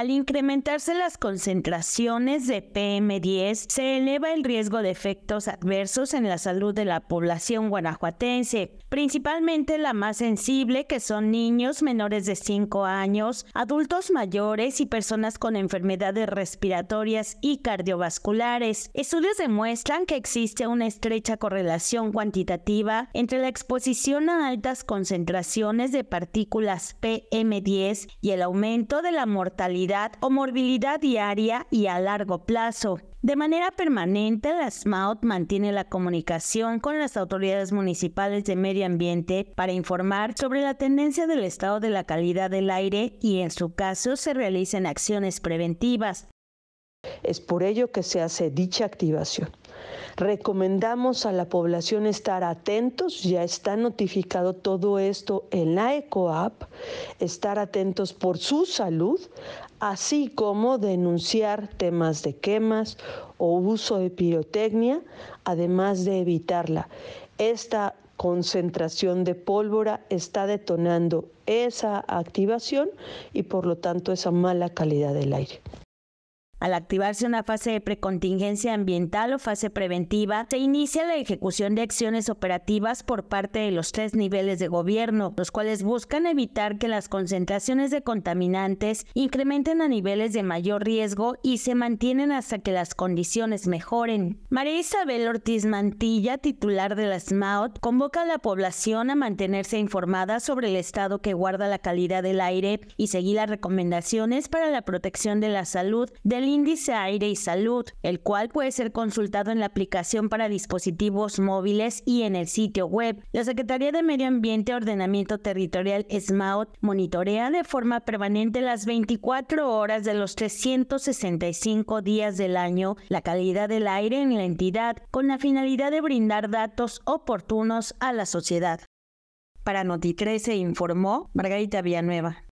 Al incrementarse las concentraciones de PM10, se eleva el riesgo de efectos adversos en la salud de la población guanajuatense, principalmente la más sensible, que son niños menores de 5 años, adultos mayores y personas con enfermedades respiratorias y cardiovasculares. Estudios demuestran que existe una estrecha correlación cuantitativa entre la exposición a altas concentraciones de partículas PM10 y el aumento de la mortalidad o morbilidad diaria y a largo plazo. De manera permanente, la SMAUT mantiene la comunicación con las autoridades municipales de medio ambiente para informar sobre la tendencia del estado de la calidad del aire y en su caso se realicen acciones preventivas. Es por ello que se hace dicha activación. Recomendamos a la población estar atentos, ya está notificado todo esto en la ECOAP, estar atentos por su salud, así como denunciar temas de quemas o uso de pirotecnia, además de evitarla. Esta concentración de pólvora está detonando esa activación y por lo tanto esa mala calidad del aire. Al activarse una fase de precontingencia ambiental o fase preventiva, se inicia la ejecución de acciones operativas por parte de los tres niveles de gobierno, los cuales buscan evitar que las concentraciones de contaminantes incrementen a niveles de mayor riesgo y se mantienen hasta que las condiciones mejoren. María Isabel Ortiz Mantilla, titular de la SMAUT, convoca a la población a mantenerse informada sobre el estado que guarda la calidad del aire y seguir las recomendaciones para la protección de la salud del índice aire y salud, el cual puede ser consultado en la aplicación para dispositivos móviles y en el sitio web. La Secretaría de Medio Ambiente y Ordenamiento Territorial (Smaut) monitorea de forma permanente las 24 horas de los 365 días del año la calidad del aire en la entidad con la finalidad de brindar datos oportunos a la sociedad. Para Noti 13 informó Margarita Villanueva.